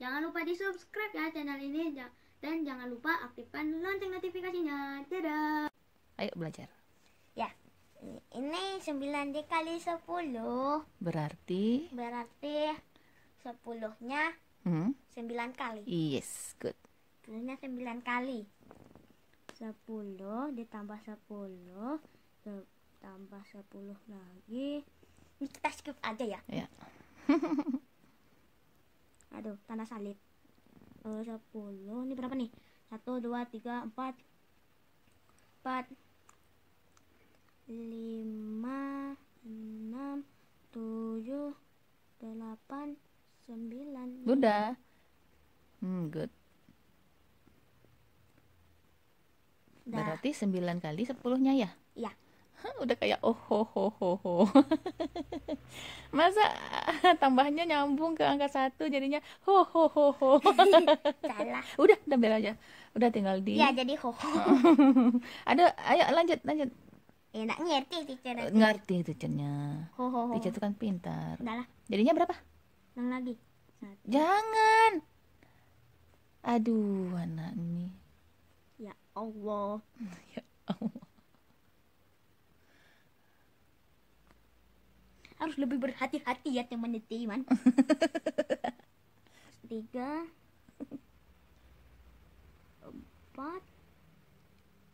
Jangan lupa di subscribe ya channel ini dan jangan lupa aktifkan lonceng notifikasinya. Dadah. Ayo belajar. Ya. Ini 9 dikali 10 Berarti Berarti 10-nya hmm? 9 kali Yes, good 10-nya 9 kali 10 ditambah 10 tambah 10 lagi ini kita skip aja ya, ya. aduh tanda salib eh, uh, 10 ini berapa nih 1 2 3 4 4 5 6 7 8 9 udah hmm good Berarti 9 kali 10-nya ya? Iya udah kayak oh ho ho ho ho masa tambahnya nyambung ke angka satu jadinya ho ho ho ho salah udah tampil aja udah tinggal di ya jadi ho ho ada ayo lanjut lanjut ya nggak ngerti teachernya ngerti teachernya ho ho ho teacher itu kan pintar udahlah jadinya berapa yang lagi Satu. jangan aduh anak ini ya Allah ya Allah harus lebih berhati-hati ya teman-teman tiga empat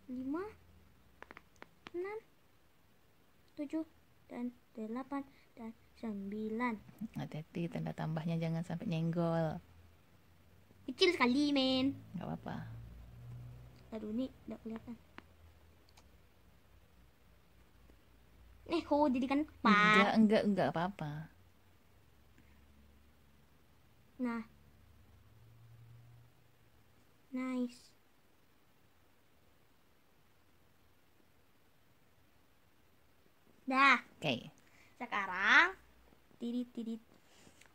lima enam tujuh dan delapan dan sembilan hati-hati tanda tambahnya jangan sampai nyenggol kecil sekali men Gak apa-apa taruh ini nggak kelihatan echo jadi kan enggak enggak enggak apa apa nah nice dah oke okay. sekarang tirit tirit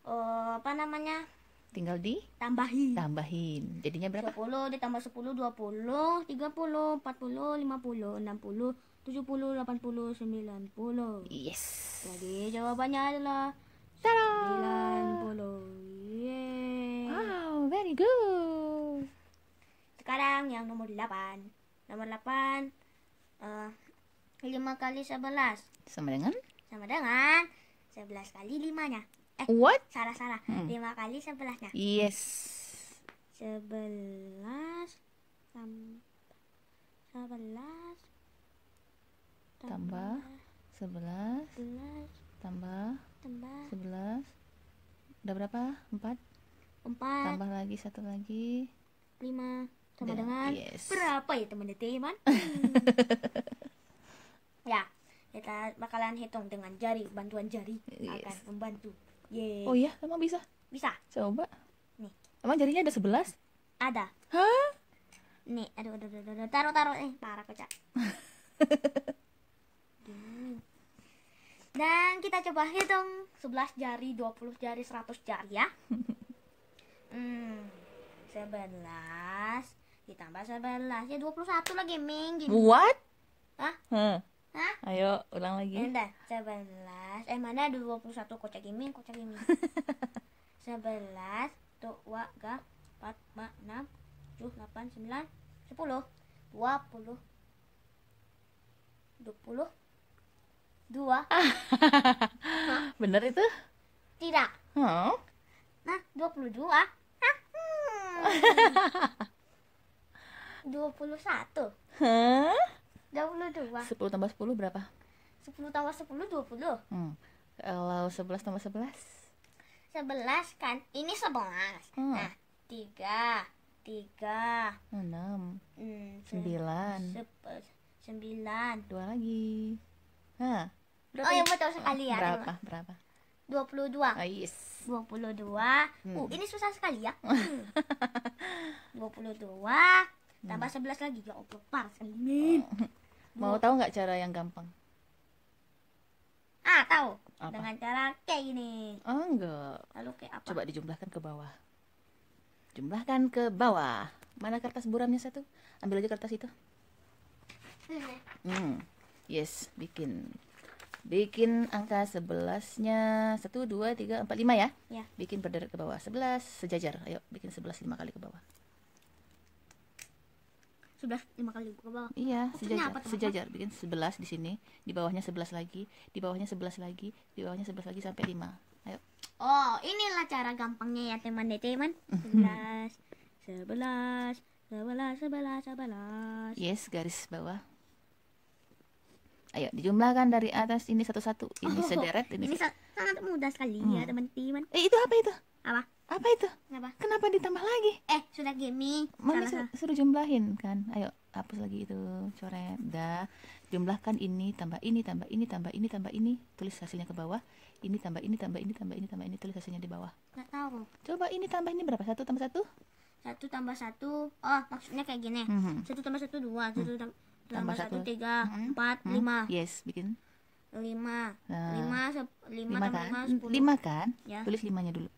oh, eh, apa namanya tinggal di tambahin tambahin jadinya berapa 10 ditambah 10 20 30 40 50 60 70, 80, 90 Yes Jadi jawabannya adalah 90 Yeay Wow, very good Sekarang yang nomor 8 Nomor 8 uh, 5 kali 11 Sama dengan? Sama dengan 11 kali 5 nya Eh, What? Salah salah. Hmm. 5 kali 11-nya. Yes. 11 11 11 tambah 11 tambah tambah 11 udah berapa 4 4 tambah lagi satu lagi 5 sama Dan, dengan yes. berapa ya teman-teman iya, ya kita bakalan hitung dengan jari bantuan jari yes. akan membantu Yeay. oh iya emang bisa bisa coba nih emang jarinya ada 11 ada hah nih aduh aduh aduh, aduh. taruh taruh eh parah kocak dan kita coba hitung 11 jari 20 jari 100 jari ya hmm, 11 ditambah 11 ya 21 lagi Ming gini. what? Hah? Hmm. Hah? Ayo ulang lagi eh, Bentar, 11 Eh mana 21 kocak Ming kocak Ming 11 tuh wa ga 4 5 6 7 8 9 10 20 20 dua bener itu tidak hmm? nah dua puluh dua hmm. dua puluh satu dua puluh dua sepuluh tambah sepuluh berapa sepuluh tambah sepuluh dua puluh hmm. kalau sebelas tambah sebelas sebelas kan ini sebelas hmm. nah tiga tiga enam hmm, sembilan sembilan dua lagi Hah. Berapa? Oh, yang mau ya? tahu sekali ya. Berapa? Berapa? 22. Oh, ah, yes. 22. Hmm. Uh, ini susah sekali ya. Hmm. 22 tambah 11 hmm. lagi ya Allah, pas. Amin. Mau tahu nggak cara yang gampang? Ah, tahu. Apa? Dengan cara kayak gini. Oh, enggak. Lalu kayak apa? Coba dijumlahkan ke bawah. Jumlahkan ke bawah. Mana kertas buramnya satu? Ambil aja kertas itu. Hmm. Yes, bikin Bikin angka sebelasnya satu dua tiga empat lima ya. ya. Bikin berderet ke bawah. sebelas sejajar. Ayo, bikin sebelas lima kali ke bawah. sebelas lima kali ke bawah. Iya, oh, sejajar. sejajar. Bikin sebelas di sini, di bawahnya sebelas lagi, di bawahnya sebelas lagi, di bawahnya sebelas lagi sampai lima Ayo. Oh, inilah cara gampangnya ya teman-teman. Ya, mhm. sebelas sebelas sebelas sebelas 11. Yes, garis bawah. Ayo dijumlahkan dari atas ini satu-satu. Ini oh, sederet ini. Ini sangat mudah sekali ya, hmm. ya teman-teman. Eh itu apa itu? Apa? Apa itu? Kenapa? Kenapa ditambah lagi? Eh sudah gaming. Mami suruh, jumlahin kan. Ayo hapus lagi itu coret. Dah jumlahkan ini tambah ini tambah ini tambah ini tambah ini. Tulis hasilnya ke bawah. Ini tambah ini tambah ini tambah ini tambah ini tulis hasilnya di bawah. Gak tahu. Coba ini tambah ini berapa? Satu tambah satu? Satu tambah satu. Oh maksudnya kayak gini. Mm -hmm. Satu tambah satu dua. Hmm. Satu tambah tambah satu tiga empat lima yes bikin lima nah, lima lima lima kan lima, kan ya. tulis limanya dulu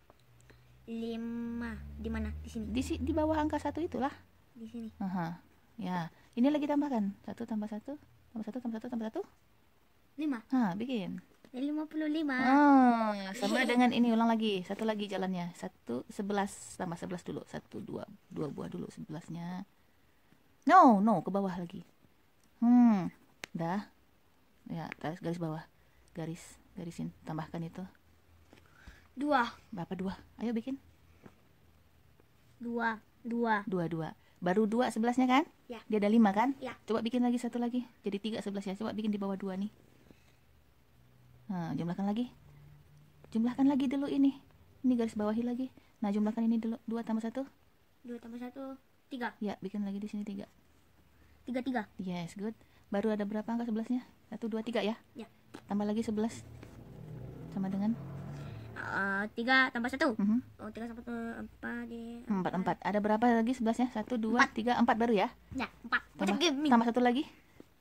lima di mana di sini di di bawah angka satu itulah di sini uh ya ini lagi tambahkan satu tambah satu tambah satu tambah satu tambah satu lima ha, bikin lima puluh lima sama iya. dengan ini ulang lagi satu lagi jalannya satu sebelas tambah sebelas dulu satu dua dua buah dulu sebelasnya no no ke bawah lagi hmm dah ya garis garis bawah garis garisin tambahkan itu dua berapa dua ayo bikin dua dua dua dua baru dua sebelasnya kan ya dia ada lima kan ya coba bikin lagi satu lagi jadi tiga sebelas ya coba bikin di bawah dua nih nah, jumlahkan lagi jumlahkan lagi dulu ini ini garis bawahi lagi nah jumlahkan ini dulu dua tambah satu dua tambah satu tiga ya bikin lagi di sini tiga tiga tiga yes good baru ada berapa angka sebelasnya satu dua tiga ya ya tambah lagi sebelas sama dengan eh, tiga uh, tambah satu mm -hmm. oh tiga satu empat deh ya. empat empat ada berapa lagi sebelasnya satu dua tiga empat baru ya ya empat tambah, tambah satu lagi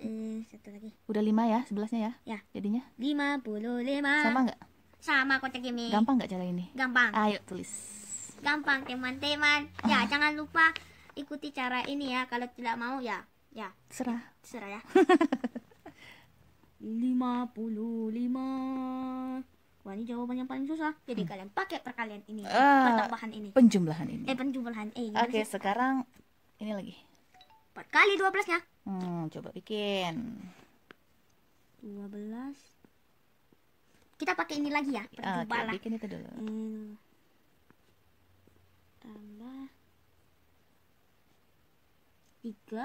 eh, satu lagi udah lima ya sebelasnya ya ya jadinya lima puluh lima sama nggak sama kota ini gampang nggak cara ini gampang ayo tulis gampang teman-teman ya ah. jangan lupa ikuti cara ini ya kalau tidak mau ya Ya. Serah. Serah ya. lima lima Wah ini jawaban yang paling susah. Jadi hmm. kalian pakai perkalian ini, uh, pertambahan ini. Penjumlahan ini. Eh penjumlahan. Eh. Oke okay, sekarang ini lagi. empat kali dua belasnya Hmm, coba bikin. dua belas Kita pakai ini lagi ya, perjumpaan okay, lah. dulu. Hmm. Tambah tiga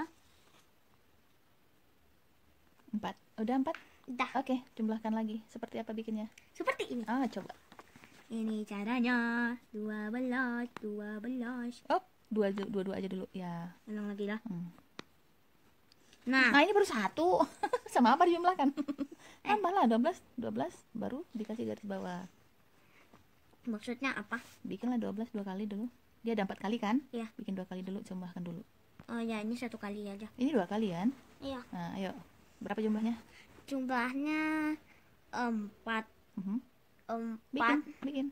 Empat. Udah empat? Udah. Oke, okay, jumlahkan lagi. Seperti apa bikinnya? Seperti ini. Ah, coba. Ini caranya. Dua belas, dua belas. Oh, dua, dua, dua aja dulu. Ya. Ulang lagi lah. Hmm. Nah. nah, ini baru satu. Sama apa dijumlahkan? Eh. Tambah lah, dua belas, dua belas. Baru dikasih garis bawah. Maksudnya apa? Bikinlah dua belas dua kali dulu. Dia ada empat kali kan? Iya. Bikin dua kali dulu, jumlahkan dulu. Oh ya, ini satu kali aja. Ini dua kali kan Iya. Nah, ayo. Berapa jumlahnya? Jumlahnya empat. Mhm. Empat. Bikin, bikin.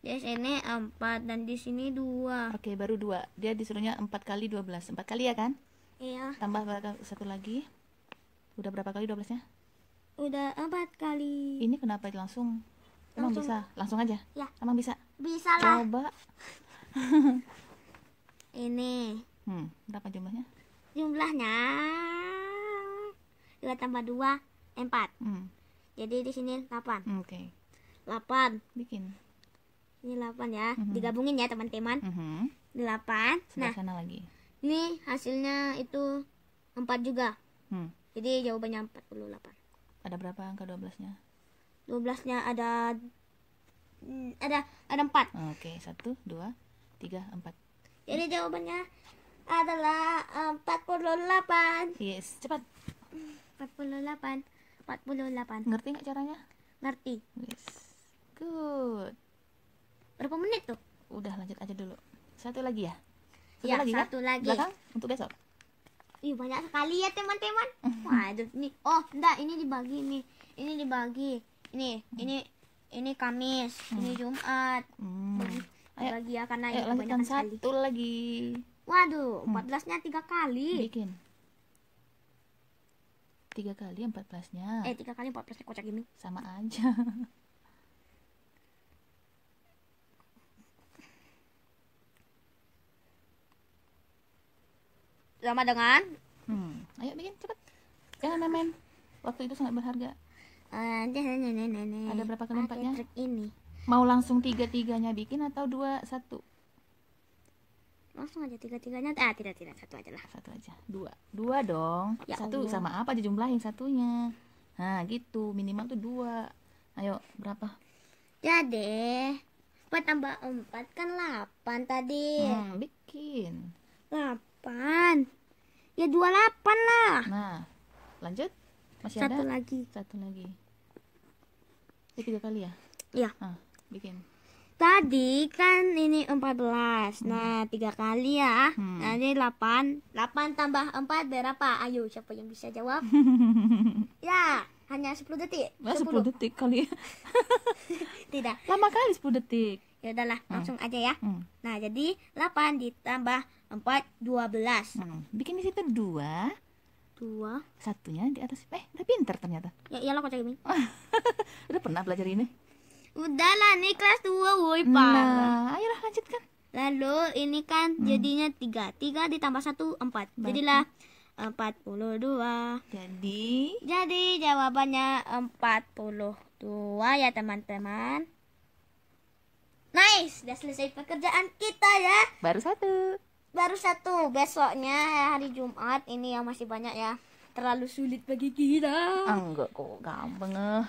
Di sini empat dan di sini dua. Oke, baru dua. Dia disuruhnya empat kali dua belas. Empat kali ya kan? Iya. Tambah satu lagi. Udah berapa kali dua belasnya? Udah empat kali. Ini kenapa langsung? Emang bisa? Langsung aja? Ya. Emang bisa? Bisa lah. Coba. ini. Hmm, berapa jumlahnya? Jumlahnya 2 tambah 2 4 hmm. jadi di sini 8 hmm, oke okay. 8 bikin ini 8 ya mm -hmm. digabungin ya teman-teman mm -hmm. 8 nah sana lagi ini hasilnya itu 4 juga hmm. jadi jawabannya 48 ada berapa angka 12 nya 12 nya ada ada ada 4 oke okay. 1, 2, 3, 4 jadi jawabannya adalah 48 yes cepat 48 48 ngerti nggak caranya ngerti yes good berapa menit tuh udah lanjut aja dulu satu lagi ya satu ya, lagi ya? satu kan? lagi belakang untuk besok Ih, banyak sekali ya teman-teman hmm. waduh nih oh enggak ini dibagi nih ini dibagi ini hmm. ini ini Kamis hmm. ini Jumat hmm. dibagi ya karena ayo, ini banyak satu sekali. lagi waduh 14 hmm. nya tiga kali bikin tiga kali empat belasnya eh tiga kali empat belasnya kocak gini sama aja sama dengan hmm. ayo bikin cepet jangan main-main waktu itu sangat berharga uh, ada berapa kali empatnya ini mau langsung tiga tiganya bikin atau dua satu langsung aja tiga tiganya ah tidak tidak satu aja lah satu aja dua dua dong ya satu Allah. sama apa aja dijumlahin satunya nah gitu minimal tuh dua ayo berapa jadi ya deh empat tambah empat kan delapan tadi hmm, bikin delapan ya dua delapan lah nah lanjut masih satu ada satu lagi satu lagi ya tiga kali ya iya nah, bikin Tadi kan ini 14. Hmm. Nah, tiga kali ya. Hmm. Nah, ini 8. 8 tambah 4 berapa? Ayo, siapa yang bisa jawab? ya, hanya 10 detik. Nah, 10. 10 detik kali. ya Tidak. Lama kali 10 detik. Ya udahlah, hmm. langsung aja ya. Hmm. Nah, jadi 8 ditambah 4 12. Hmm. Bikin di situ 2 2 satunya di atas eh udah pinter ternyata ya iyalah kok cari udah pernah belajar ini Udah lah, ini kelas 2 woi parah. Nah, ayolah lanjutkan. Lalu ini kan hmm. jadinya 3 3 ditambah 1 4 Jadilah 42 Jadi Jadi jawabannya 42 ya teman-teman Nice, Sudah selesai pekerjaan kita ya Baru satu Baru satu, besoknya hari Jumat Ini yang masih banyak ya Terlalu sulit bagi kita Enggak kok, gampang eh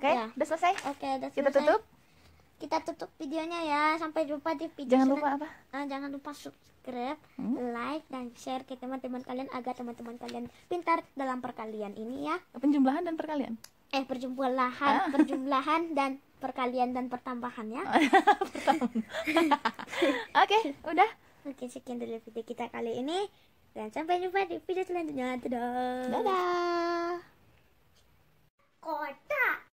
Oke, okay? ya. udah selesai? Oke, okay, udah selesai. Kita tutup. Kita tutup videonya ya. Sampai jumpa di video Jangan lupa apa? Uh, jangan lupa subscribe, hmm? like dan share ke teman-teman kalian agar teman-teman kalian pintar dalam perkalian ini ya. Penjumlahan dan perkalian. Eh, perjumlahan, ah. perjumlahan dan perkalian dan pertambahan ya. Oke, okay, udah. Oke, sekian dari video kita kali ini dan sampai jumpa di video selanjutnya. Dadah. Dadah. Kota